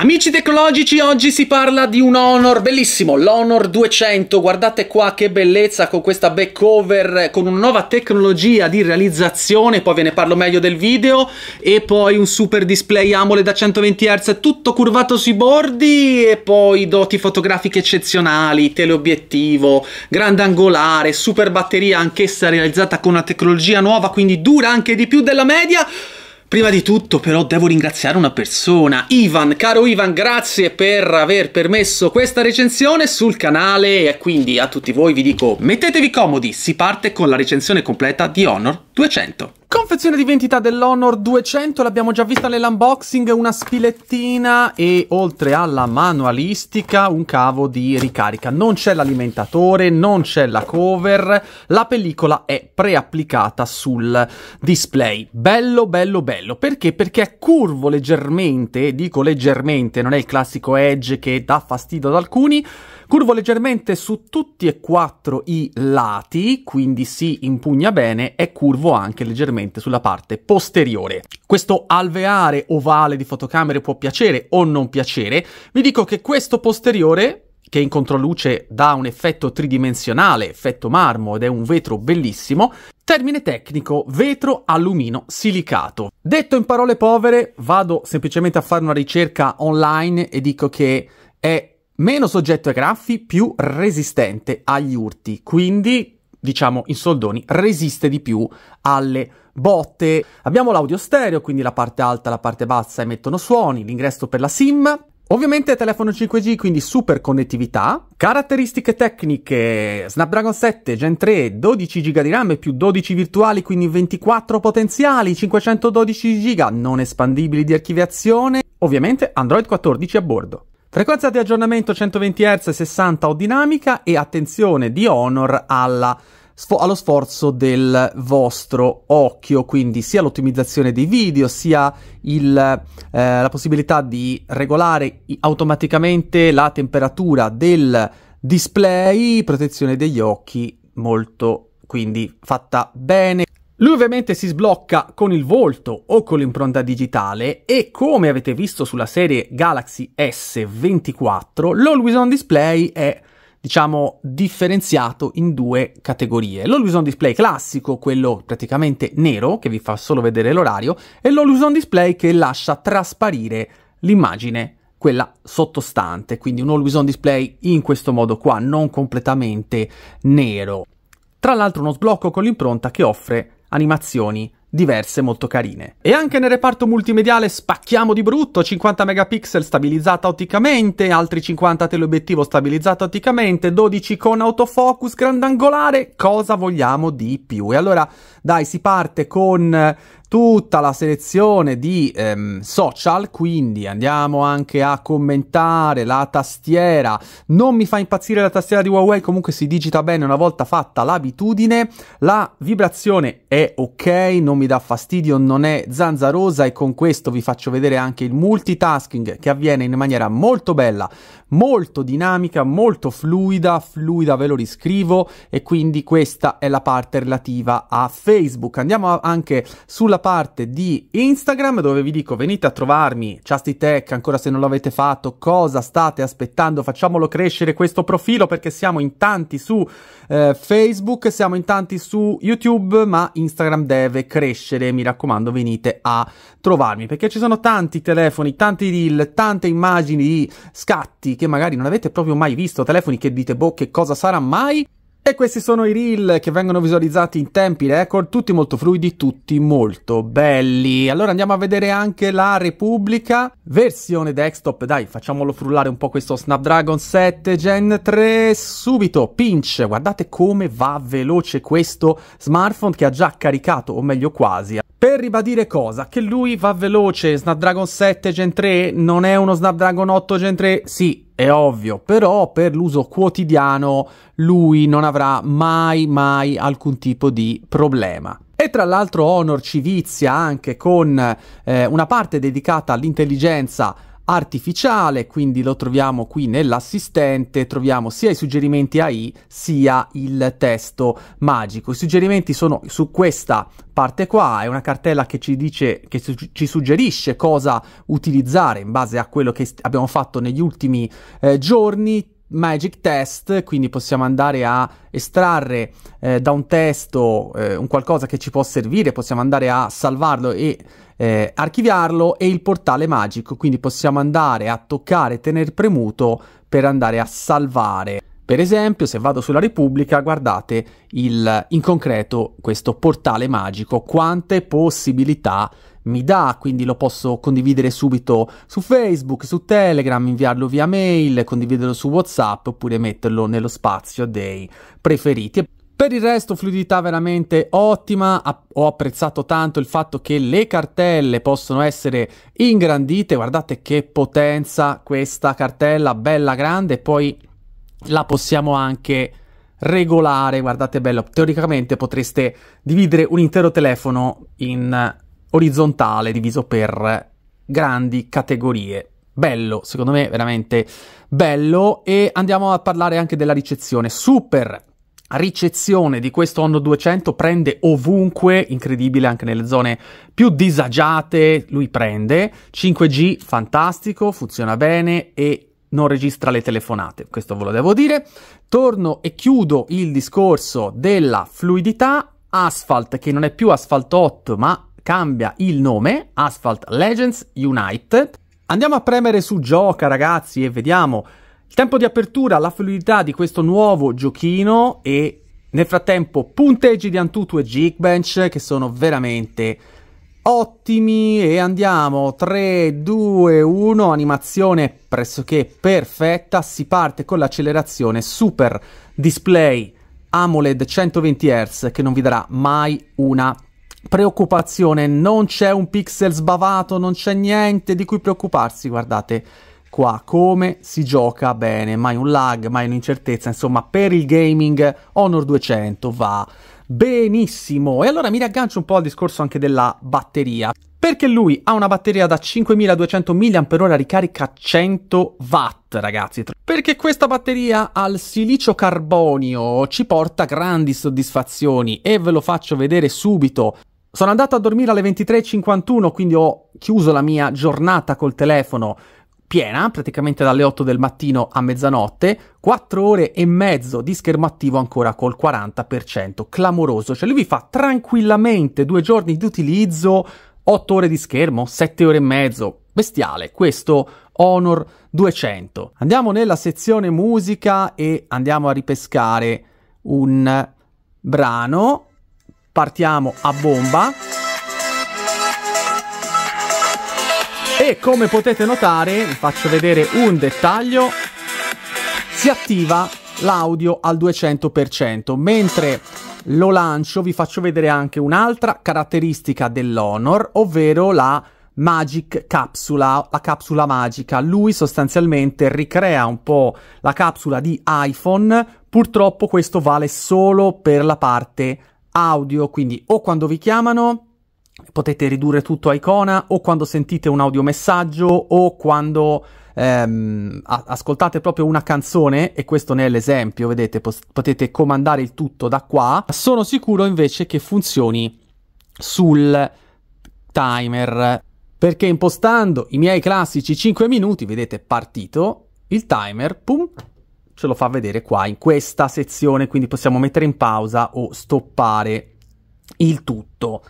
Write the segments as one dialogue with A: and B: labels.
A: Amici tecnologici, oggi si parla di un Honor bellissimo, l'Honor 200, guardate qua che bellezza con questa back cover, con una nuova tecnologia di realizzazione, poi ve ne parlo meglio del video, e poi un super display AMOLED da 120 Hz, tutto curvato sui bordi, e poi doti fotografiche eccezionali, teleobiettivo, grande angolare, super batteria anch'essa realizzata con una tecnologia nuova, quindi dura anche di più della media, Prima di tutto però devo ringraziare una persona, Ivan, caro Ivan grazie per aver permesso questa recensione sul canale e quindi a tutti voi vi dico mettetevi comodi, si parte con la recensione completa di Honor 200. Confezione di identità dell'Honor 200, l'abbiamo già vista nell'unboxing, una spilettina e oltre alla manualistica un cavo di ricarica. Non c'è l'alimentatore, non c'è la cover, la pellicola è preapplicata sul display. Bello, bello, bello. Perché? Perché è curvo leggermente, dico leggermente, non è il classico edge che dà fastidio ad alcuni, curvo leggermente su tutti e quattro i lati, quindi si impugna bene, è curvo anche leggermente principalmente sulla parte posteriore. Questo alveare ovale di fotocamere può piacere o non piacere, vi dico che questo posteriore che in controluce dà un effetto tridimensionale, effetto marmo ed è un vetro bellissimo, termine tecnico vetro allumino silicato. Detto in parole povere, vado semplicemente a fare una ricerca online e dico che è meno soggetto ai graffi, più resistente agli urti, quindi diciamo in soldoni resiste di più alle botte. Abbiamo l'audio stereo, quindi la parte alta e la parte bassa emettono suoni, l'ingresso per la SIM. Ovviamente telefono 5G, quindi super connettività. Caratteristiche tecniche, Snapdragon 7 Gen 3, 12 GB di RAM più 12 virtuali, quindi 24 potenziali, 512 GB non espandibili di archiviazione. Ovviamente Android 14 a bordo. Frequenza di aggiornamento 120 Hz, 60 o dinamica e attenzione di Honor alla allo sforzo del vostro occhio, quindi sia l'ottimizzazione dei video, sia il, eh, la possibilità di regolare automaticamente la temperatura del display, protezione degli occhi, molto quindi fatta bene. Lui ovviamente si sblocca con il volto o con l'impronta digitale e come avete visto sulla serie Galaxy S24, l'Always On Display è diciamo, differenziato in due categorie. L'Always On Display classico, quello praticamente nero, che vi fa solo vedere l'orario, e l'Always On Display che lascia trasparire l'immagine quella sottostante, quindi un always on display in questo modo qua, non completamente nero. Tra l'altro uno sblocco con l'impronta che offre animazioni diverse molto carine. E anche nel reparto multimediale spacchiamo di brutto, 50 megapixel stabilizzata otticamente, altri 50 teleobiettivo stabilizzato otticamente, 12 con autofocus grandangolare, cosa vogliamo di più? E allora dai, si parte con eh, tutta la selezione di ehm, social, quindi andiamo anche a commentare la tastiera. Non mi fa impazzire la tastiera di Huawei, comunque si digita bene una volta fatta l'abitudine. La vibrazione è ok, non mi dà fastidio, non è zanzarosa e con questo vi faccio vedere anche il multitasking che avviene in maniera molto bella, molto dinamica, molto fluida, fluida ve lo riscrivo e quindi questa è la parte relativa a Facebook. Andiamo anche sulla parte di Instagram dove vi dico venite a trovarmi, Chasty Tech, ancora se non l'avete fatto, cosa state aspettando, facciamolo crescere questo profilo perché siamo in tanti su eh, Facebook, siamo in tanti su YouTube, ma Instagram deve crescere, mi raccomando venite a trovarmi perché ci sono tanti telefoni, tanti reel, tante immagini di scatti che magari non avete proprio mai visto, telefoni che dite boh che cosa sarà mai. E questi sono i reel che vengono visualizzati in tempi record, tutti molto fluidi, tutti molto belli. Allora andiamo a vedere anche la Repubblica, versione desktop, dai facciamolo frullare un po' questo Snapdragon 7 Gen 3 subito, pinch, guardate come va veloce questo smartphone che ha già caricato, o meglio quasi, per ribadire cosa? Che lui va veloce, Snapdragon 7 Gen 3 non è uno Snapdragon 8 Gen 3? Sì, è ovvio, però per l'uso quotidiano lui non avrà mai mai alcun tipo di problema. E tra l'altro Honor ci vizia anche con eh, una parte dedicata all'intelligenza artificiale, quindi lo troviamo qui nell'assistente, troviamo sia i suggerimenti AI sia il testo magico. I suggerimenti sono su questa parte qua, è una cartella che ci dice, che su- ci suggerisce cosa utilizzare in base a quello che st- abbiamo fatto negli ultimi eh, giorni magic test, quindi possiamo andare a estrarre eh, da un testo eh, un qualcosa che ci può servire, possiamo andare a salvarlo e eh, archiviarlo e il portale magico, quindi possiamo andare a toccare, tenere premuto per andare a salvare. Per esempio, se vado sulla Repubblica, guardate il, in concreto questo portale magico, quante possibilità mi dà, quindi lo posso condividere subito su Facebook, su Telegram, inviarlo via mail, condividerlo su WhatsApp oppure metterlo nello spazio dei preferiti. Per il resto fluidità veramente ottima, ho apprezzato tanto il fatto che le cartelle possono essere ingrandite, guardate che potenza questa cartella, bella grande, poi la possiamo anche regolare, guardate bello, teoricamente potreste dividere un intero telefono in orizzontale diviso per grandi categorie. Bello, secondo me veramente bello e andiamo a parlare anche della ricezione. Super ricezione di questo Honda 200 prende ovunque, incredibile anche nelle zone più disagiate, lui prende 5G, fantastico, funziona bene e non registra le telefonate, questo ve lo devo dire. Torno e chiudo il discorso della fluidità, asfalt che non è più asphalt 8 ma cambia il nome, Asphalt Legends Unite. Andiamo a premere su gioca ragazzi e vediamo il tempo di apertura, la fluidità di questo nuovo giochino e nel frattempo punteggi di Antutu e Geekbench che sono veramente ottimi e andiamo 3 2 1 animazione pressoché perfetta si parte con l'accelerazione super display AMOLED 120 Hz che non vi darà mai una preoccupazione, non c'è un pixel sbavato, non c'è niente di cui preoccuparsi, guardate qua come si gioca bene, mai un lag, mai un'incertezza, insomma per il gaming Honor 200 va benissimo. E allora mi riaggancio un po' al discorso anche della batteria. Perché lui ha una batteria da 5200 mAh ricarica 100 watt, ragazzi. Perché questa batteria al silicio carbonio ci porta grandi soddisfazioni e ve lo faccio vedere subito. Sono andato a dormire alle 23.51, quindi ho chiuso la mia giornata col telefono piena, praticamente dalle 8 del mattino a mezzanotte, 4 ore e mezzo di schermo attivo ancora col 40%, clamoroso, cioè lui vi fa tranquillamente due giorni di utilizzo, 8 ore di schermo, 7 ore e mezzo, bestiale, questo Honor 200. Andiamo nella sezione musica e andiamo a ripescare un brano partiamo a bomba. E come potete notare, vi faccio vedere un dettaglio, si attiva l'audio al 200%, mentre lo lancio vi faccio vedere anche un'altra caratteristica dell'Honor, ovvero la Magic Capsula, la capsula magica. Lui sostanzialmente ricrea un po' la capsula di iPhone, purtroppo questo vale solo per la parte audio, quindi o quando vi chiamano potete ridurre tutto a icona, o quando sentite un audiomessaggio, o quando ehm, ascoltate proprio una canzone, e questo ne è l'esempio, vedete, potete comandare il tutto da qua. Sono sicuro invece che funzioni sul timer, perché impostando i miei classici 5 minuti, vedete, partito, il timer, pum, ce lo fa vedere qua in questa sezione, quindi possiamo mettere in pausa o stoppare il tutto.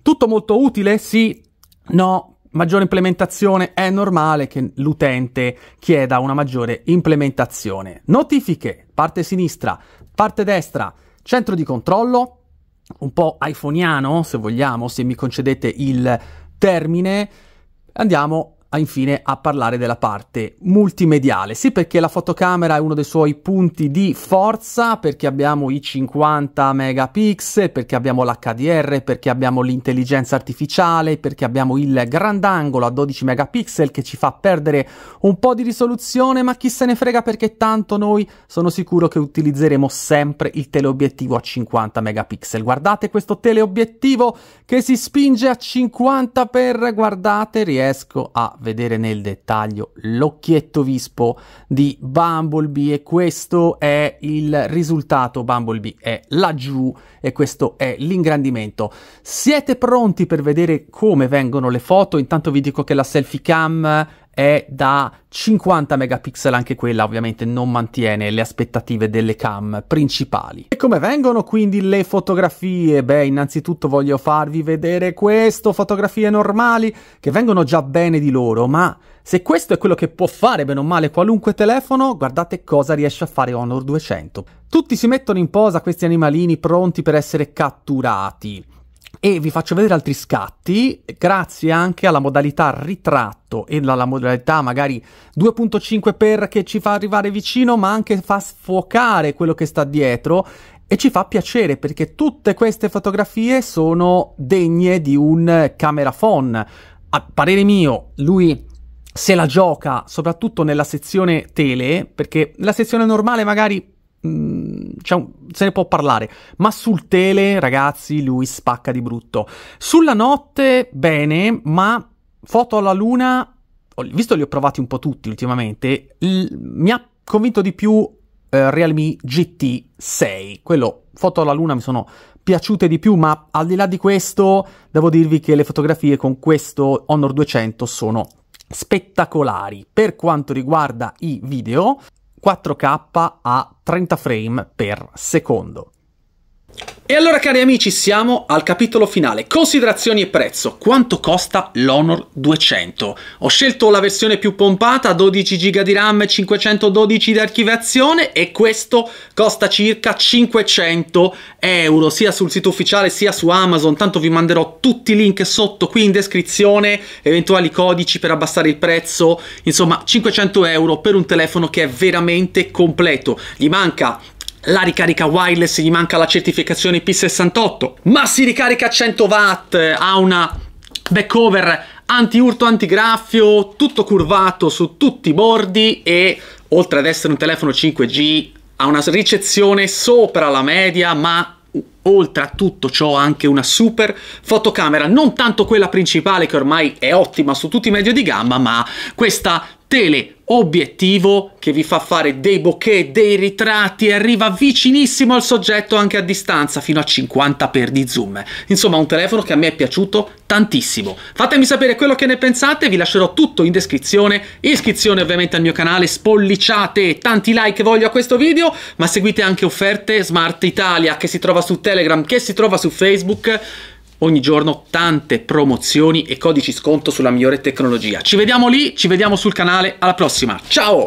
A: Tutto molto utile? Sì, no, maggiore implementazione è normale che l'utente chieda una maggiore implementazione. Notifiche, parte sinistra, parte destra, centro di controllo, un po' iphoniano se vogliamo, se mi concedete il termine. Andiamo infine a parlare della parte multimediale. Sì, perché la fotocamera è uno dei suoi punti di forza, perché abbiamo i 50 megapixel, perché abbiamo l'HDR, perché abbiamo l'intelligenza artificiale, perché abbiamo il grandangolo a 12 megapixel che ci fa perdere un po' di risoluzione, ma chi se ne frega perché tanto noi sono sicuro che utilizzeremo sempre il teleobiettivo a 50 megapixel. Guardate questo teleobiettivo che si spinge a 50 per guardate, riesco a vedere nel dettaglio l'occhietto vispo di Bumblebee e questo è il risultato. Bumblebee è laggiù e questo è l'ingrandimento. Siete pronti per vedere come vengono le foto? Intanto vi dico che la selfie cam è da 50 megapixel, anche quella ovviamente non mantiene le aspettative delle cam principali. E come vengono quindi le fotografie? Beh, innanzitutto voglio farvi vedere questo, fotografie normali che vengono già bene di loro, ma se questo è quello che può fare bene o male qualunque telefono, guardate cosa riesce a fare Honor 200. Tutti si mettono in posa questi animalini pronti per essere catturati e vi faccio vedere altri scatti grazie anche alla modalità ritratto e alla modalità magari 2.5 x che ci fa arrivare vicino ma anche fa sfocare quello che sta dietro e ci fa piacere perché tutte queste fotografie sono degne di un camera phone A parere mio, lui se la gioca soprattutto nella sezione tele perché la sezione normale magari Mm, un, se ne può parlare. Ma sul tele, ragazzi, lui spacca di brutto. Sulla notte, bene, ma foto alla luna, visto li ho provati un po' tutti ultimamente, l- mi ha convinto di più eh, Realme GT 6. Quello, foto alla luna mi sono piaciute di più, ma al di là di questo, devo dirvi che le fotografie con questo Honor 200 sono spettacolari. Per quanto riguarda i video, 4K a 30 frame per secondo. E allora cari amici siamo al capitolo finale, considerazioni e prezzo, quanto costa l'Honor 200? Ho scelto la versione più pompata, 12 GB di RAM e 512 di archiviazione e questo costa circa 500 euro sia sul sito ufficiale sia su Amazon, tanto vi manderò tutti i link sotto qui in descrizione, eventuali codici per abbassare il prezzo, insomma 500 euro per un telefono che è veramente completo, gli manca la ricarica wireless gli manca la certificazione P68, ma si ricarica a 100 watt, ha una back cover anti-urto, anti-graffio, tutto curvato su tutti i bordi e oltre ad essere un telefono 5G ha una ricezione sopra la media ma oltre a tutto ciò ha anche una super fotocamera, non tanto quella principale che ormai è ottima su tutti i medio di gamma, ma questa teleobiettivo che vi fa fare dei bokeh, dei ritratti e arriva vicinissimo al soggetto anche a distanza fino a 50 per di zoom. Insomma un telefono che a me è piaciuto tantissimo. Fatemi sapere quello che ne pensate, vi lascerò tutto in descrizione, iscrizione ovviamente al mio canale, spolliciate tanti like voglio a questo video, ma seguite anche offerte Smart Italia che si trova su Telegram, che si trova su Facebook, ogni giorno tante promozioni e codici sconto sulla migliore tecnologia. Ci vediamo lì, ci vediamo sul canale, alla prossima, ciao!